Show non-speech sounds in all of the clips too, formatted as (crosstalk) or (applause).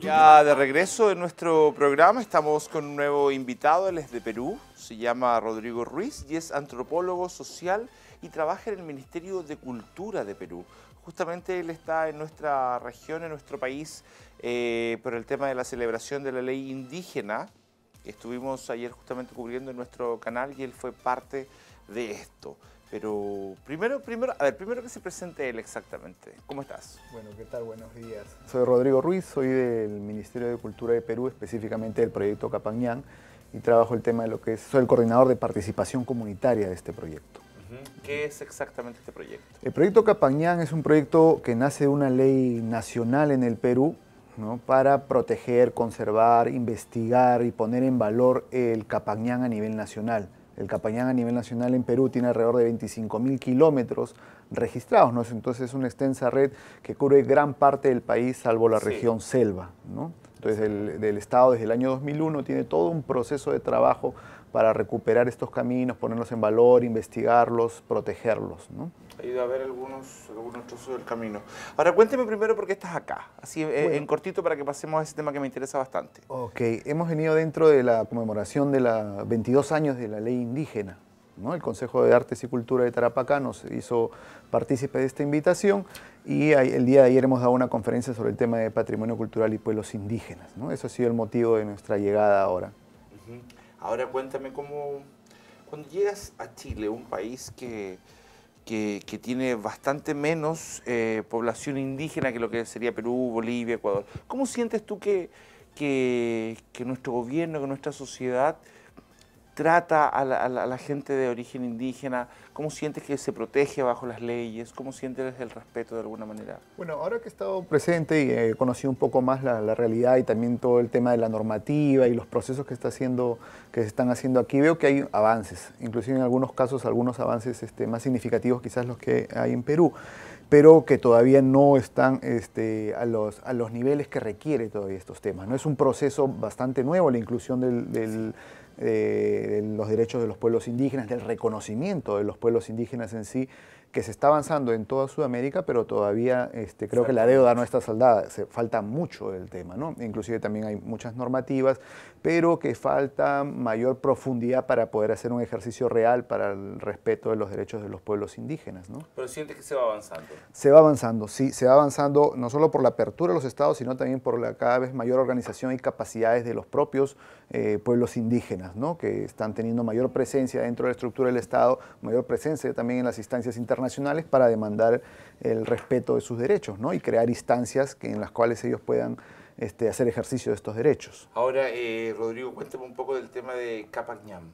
Ya de regreso en nuestro programa estamos con un nuevo invitado, él es de Perú, se llama Rodrigo Ruiz y es antropólogo social y trabaja en el Ministerio de Cultura de Perú. Justamente él está en nuestra región, en nuestro país, eh, por el tema de la celebración de la ley indígena estuvimos ayer justamente cubriendo en nuestro canal y él fue parte de esto. Pero primero, primero, a ver, primero que se presente él exactamente. ¿Cómo estás? Bueno, ¿qué tal? Buenos días. Soy Rodrigo Ruiz, soy del Ministerio de Cultura de Perú, específicamente del proyecto Capañán, y trabajo el tema de lo que es, soy el coordinador de participación comunitaria de este proyecto. ¿Qué es exactamente este proyecto? El proyecto Capañán es un proyecto que nace de una ley nacional en el Perú, ¿no? para proteger, conservar, investigar y poner en valor el Capañán a nivel nacional. El Capañán a nivel nacional en Perú tiene alrededor de 25.000 kilómetros registrados, entonces es una extensa red que cubre gran parte del país, salvo la región selva. Entonces, el, del Estado desde el año 2001 tiene todo un proceso de trabajo para recuperar estos caminos, ponerlos en valor, investigarlos, protegerlos. ¿no? Ha ido a ver algunos, algunos trozos del camino. Ahora cuénteme primero por qué estás acá, así eh, en cortito para que pasemos a ese tema que me interesa bastante. Ok, hemos venido dentro de la conmemoración de los 22 años de la ley indígena. ¿no? El Consejo de Artes y Cultura de Tarapacá nos hizo partícipe de esta invitación y el día de ayer hemos dado una conferencia sobre el tema de patrimonio cultural y pueblos indígenas. ¿no? Eso ha sido el motivo de nuestra llegada ahora. Ahora cuéntame cómo, cuando llegas a Chile, un país que, tiene bastante menos eh, población indígena que lo que sería Perú, Bolivia, Ecuador, ¿cómo sientes tú que nuestro gobierno, que nuestra sociedad trata a la, gente de origen indígena? ¿Cómo sientes que se protege bajo las leyes? ¿Cómo sientes el respeto de alguna manera? Bueno, ahora que he estado presente y he eh, conocido un poco más la, realidad y también todo el tema de la normativa y los procesos que, está haciendo, que se están haciendo aquí, veo que hay avances, inclusive en algunos casos algunos avances este, más significativos quizás los que hay en Perú pero que todavía no están este, a, los, niveles que requiere todavía estos temas. ¿no? Es un proceso bastante nuevo la inclusión del, eh, de los derechos de los pueblos indígenas, del reconocimiento de los pueblos indígenas en sí que se está avanzando en toda Sudamérica, pero todavía este, creo que la deuda no está saldada, se, falta mucho el tema, ¿no? Inclusive también hay muchas normativas, pero que falta mayor profundidad para poder hacer un ejercicio real para el respeto de los derechos de los pueblos indígenas, ¿no? Pero sientes que se va avanzando. Se va avanzando, sí, se va avanzando no solo por la apertura de los estados, sino también por la cada vez mayor organización y capacidades de los propios eh, pueblos indígenas, ¿no? Que están teniendo mayor presencia dentro de la estructura del Estado, mayor presencia también en las instancias internacionales para demandar el respeto de sus derechos y crear instancias en las cuales ellos puedan este, hacer ejercicio de estos derechos. Ahora, eh, Rodrigo, cuéntame un poco del tema de Capacñam.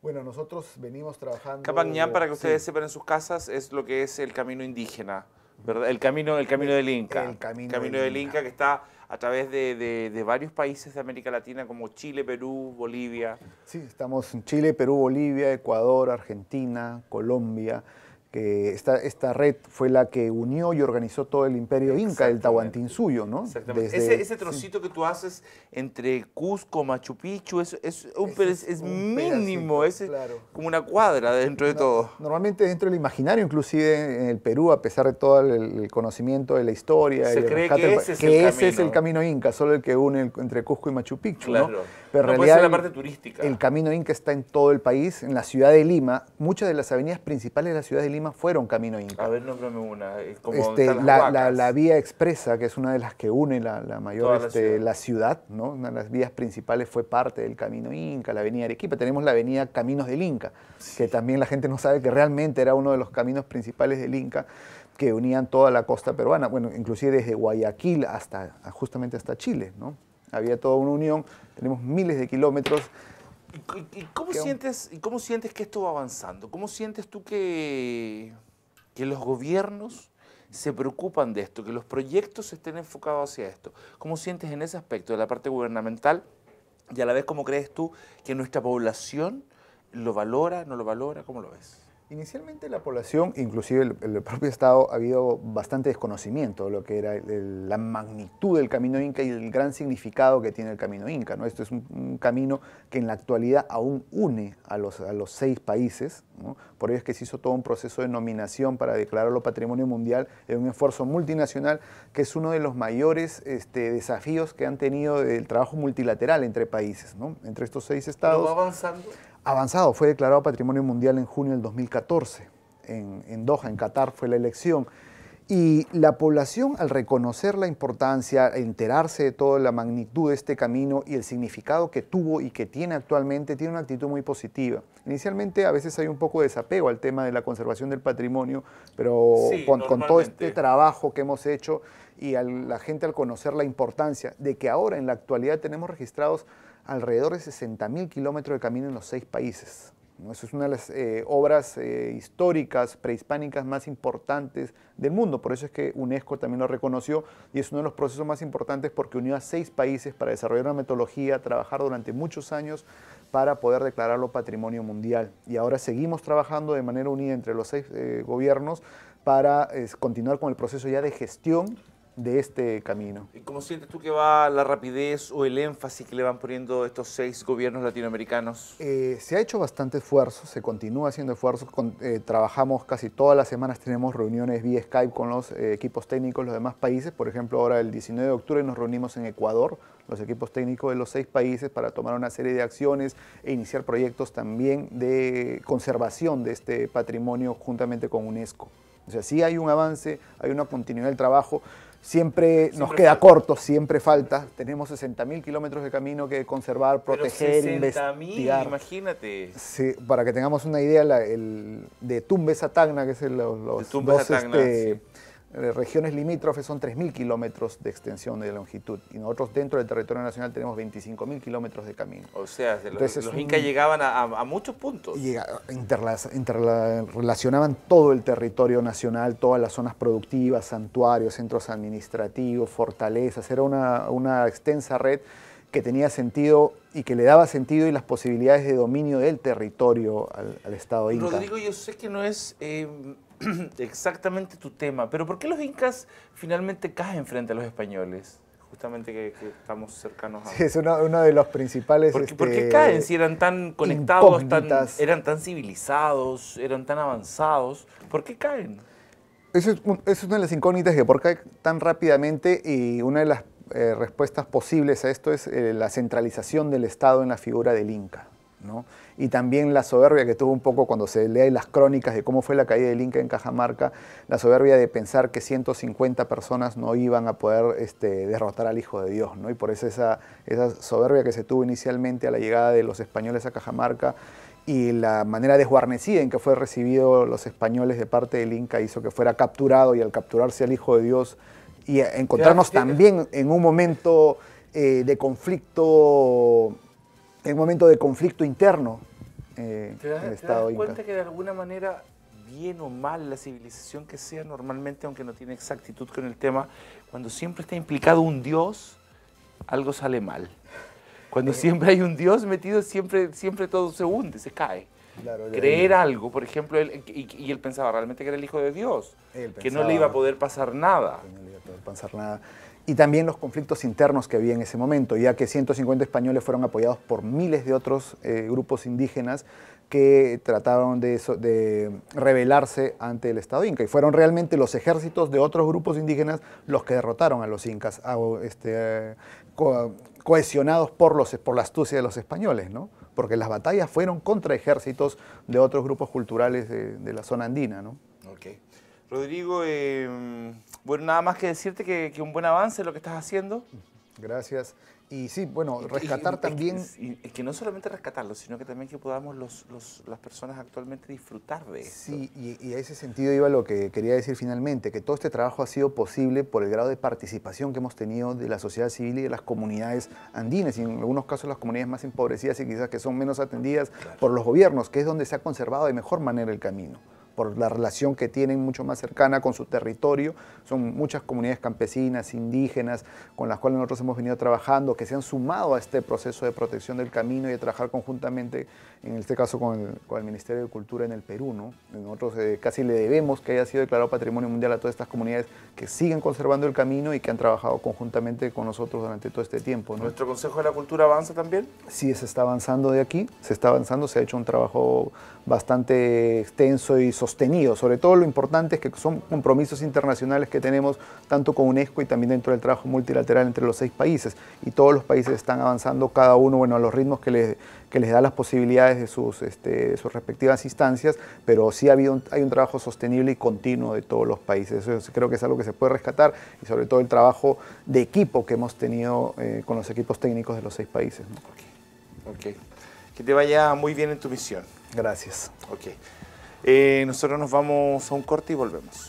Bueno, nosotros venimos trabajando... Capac para que ustedes sepan en sus casas, es lo que es el camino indígena, ¿verdad? El camino, el camino del Inca. El camino, del, Inca. que está a través de, de, varios países de América Latina como Chile, Perú, Bolivia. Sí, estamos en Chile, Perú, Bolivia, Ecuador, Argentina, Colombia que esta, red fue la que unió y organizó todo el imperio inca, el Tahuantinsuyo, ¿no? Exactamente. ese, trocito que tú haces entre Cusco, Machu Picchu, es, es, es, mínimo, es como una cuadra dentro de todo. Normalmente dentro del imaginario, inclusive en el Perú, a pesar de todo el, conocimiento de la historia, se cree que pues, ese, es, el camino inca, solo el que une entre Cusco y Machu Picchu, ¿no? Pero en realidad, la parte turística. El camino inca está en todo el país, en la ciudad de Lima, muchas de las avenidas principales de la ciudad de Lima fueron camino inca. A ver, una. Eh, este, la, vía expresa, que es una de las que une la, mayor este, la, ciudad. ¿no? Una de las vías principales fue parte del camino inca, la avenida Arequipa. Tenemos la avenida Caminos del Inca, que también la gente no sabe que realmente era uno de los caminos principales del Inca que unían toda la costa peruana, bueno, inclusive desde Guayaquil hasta justamente hasta Chile, ¿no? Había toda una unión, tenemos miles de kilómetros ¿Y, cómo, sientes, cómo sientes que esto va avanzando? ¿Cómo sientes tú que, que los gobiernos se preocupan de esto, que los proyectos estén enfocados hacia esto? ¿Cómo sientes en ese aspecto de la parte gubernamental y a la vez cómo crees tú que nuestra población lo valora, no lo valora? ¿Cómo lo ves? Inicialmente la población, inclusive el, propio Estado, ha habido bastante desconocimiento de lo que era la magnitud del camino inca y el gran significado que tiene el camino inca. ¿no? Esto es un, camino que en la actualidad aún une a los, a los seis países. Por ello es que se hizo todo un proceso de nominación para declararlo patrimonio mundial en un esfuerzo multinacional que es uno de los mayores este, desafíos que han tenido el trabajo multilateral entre países, ¿no? entre estos seis estados. va avanzando? avanzado. Fue declarado Patrimonio Mundial en junio del 2014. En, Doha, en Qatar, fue la elección. Y la población, al reconocer la importancia, enterarse de toda la magnitud de este camino y el significado que tuvo y que tiene actualmente, tiene una actitud muy positiva. Inicialmente a veces hay un poco de desapego al tema de la conservación del patrimonio, pero con, todo este trabajo que hemos hecho, y a la gente al conocer la importancia de que ahora en la actualidad tenemos registrados alrededor de 60.000 kilómetros de camino en los seis países. Eso es una de las eh, obras eh, históricas prehispánicas más importantes del mundo. Por eso es que UNESCO también lo reconoció y es uno de los procesos más importantes porque unió a seis países para desarrollar una metodología, trabajar durante muchos años para poder declararlo patrimonio mundial. Y ahora seguimos trabajando de manera unida entre los seis eh, gobiernos para continuar con el proceso ya de gestión de este camino. ¿Y cómo sientes tú que va la rapidez o el énfasis que le van poniendo estos seis gobiernos latinoamericanos? Eh, se ha hecho bastante esfuerzo, se continúa haciendo esfuerzo, eh, trabajamos casi todas las semanas, tenemos reuniones vía Skype con los eh, equipos técnicos de los demás países, por ejemplo ahora el 19 de octubre nos reunimos en Ecuador, los equipos técnicos de los seis países para tomar una serie de acciones e iniciar proyectos también de conservación de este patrimonio juntamente con UNESCO. O sea, sí hay un avance, hay una continuidad del trabajo. Siempre, nos queda corto, siempre falta. Tenemos 60.000 kilómetros de camino que conservar, proteger, Pero imagínate. Sí, para que tengamos una idea el, de Tumbes a que es el, los, dos este, eh, regiones limítrofes son 3.000 kilómetros de extensión de longitud y nosotros dentro del territorio nacional tenemos 25.000 kilómetros de camino. O sea, los, incas llegaban a, muchos puntos. Y interrelacionaban todo el territorio nacional, todas las zonas productivas, santuarios, centros administrativos, fortalezas, era una, extensa red que tenía sentido y que le daba sentido y las posibilidades de dominio del territorio al, Estado inca. Rodrigo, yo sé que no es... Eh, (clears throat) exactamente tu tema, pero ¿por qué los incas finalmente caen frente a los españoles? Justamente que, estamos cercanos a... Sí, es uno, de los principales... ¿Por, qué este, caen si eran tan conectados, tan, eran tan civilizados, eran tan avanzados? ¿Por qué caen? Eso es, una de las incógnitas que por qué tan rápidamente y una de las eh, respuestas posibles a esto es eh, la centralización del Estado en la figura del Inca. Y también la soberbia que tuvo un poco cuando se lee las crónicas de cómo fue la caída del Inca en Cajamarca, la soberbia de pensar que 150 personas no iban a poder este, derrotar al Hijo de Dios, ¿no? Y por eso esa, esa soberbia que se tuvo inicialmente a la llegada de los españoles a Cajamarca y la manera desguarnecida en que fue recibido los españoles de parte del Inca hizo que fuera capturado y al capturarse al Hijo de Dios y encontrarnos también en un momento eh, de conflicto en un momento de conflicto interno eh, ¿Te das, el Estado cuenta que de alguna manera, bien o mal, la civilización que sea normalmente, aunque no tiene exactitud con el tema, cuando siempre está implicado un dios, algo sale mal. Cuando eh. siempre hay un dios metido, siempre, siempre todo se hunde, se cae. Creer algo, por ejemplo, y, él pensaba realmente que era el hijo de Dios, que no le iba a poder pasar nada. Que no le iba a poder pasar nada y también los conflictos internos que había en ese momento, ya que 150 españoles fueron apoyados por miles de otros eh, grupos indígenas que trataron de, rebelarse ante el Estado Inca. Y fueron realmente los ejércitos de otros grupos indígenas los que derrotaron a los incas, este, cohesionados por, los, por la astucia de los españoles, ¿no? porque las batallas fueron contra ejércitos de otros grupos culturales de, la zona andina. ¿no? Okay. Rodrigo, em, bueno, nada más que decirte que, un buen avance lo que estás haciendo. Gracias. Y sí, bueno, rescatar también... y, que no solamente rescatarlo, sino que también que podamos las personas actualmente disfrutar de eso. Sí, y, a ese sentido iba lo que quería decir finalmente, que todo este trabajo ha sido posible por el grado de participación que hemos tenido de la sociedad civil y de las comunidades andinas, y en algunos casos las comunidades más empobrecidas y quizás que son menos atendidas por los gobiernos, que es donde se ha conservado de mejor manera el camino por la relación que tienen mucho más cercana con su territorio. Son muchas comunidades campesinas, indígenas, con las cuales nosotros hemos venido trabajando, que se han sumado a este proceso de protección del camino y de trabajar conjuntamente, en este caso con el, Ministerio de Cultura en el Perú. ¿no? Nosotros eh, casi le debemos que haya sido declarado Patrimonio Mundial a todas estas comunidades que siguen conservando el camino y que han trabajado conjuntamente con nosotros durante todo este tiempo. ¿Nuestro Consejo de la Cultura avanza también? Sí, se está avanzando de aquí, se está avanzando, se ha hecho un trabajo bastante extenso y sostenible sostenido. Sobre todo lo importante es que son compromisos internacionales que tenemos tanto con UNESCO y también dentro del trabajo multilateral entre los seis países. Y todos los países están avanzando cada uno bueno, a los ritmos que les, que les da las posibilidades de sus, este, sus respectivas instancias, pero sí habido hay un trabajo sostenible y continuo de todos los países. Eso creo que es algo que se puede rescatar y sobre todo el trabajo de equipo que hemos tenido eh, con los equipos técnicos de los seis países. Que te vaya muy bien en tu misión. Gracias. Okay. Eh, nosotros nos vamos a un corte y volvemos.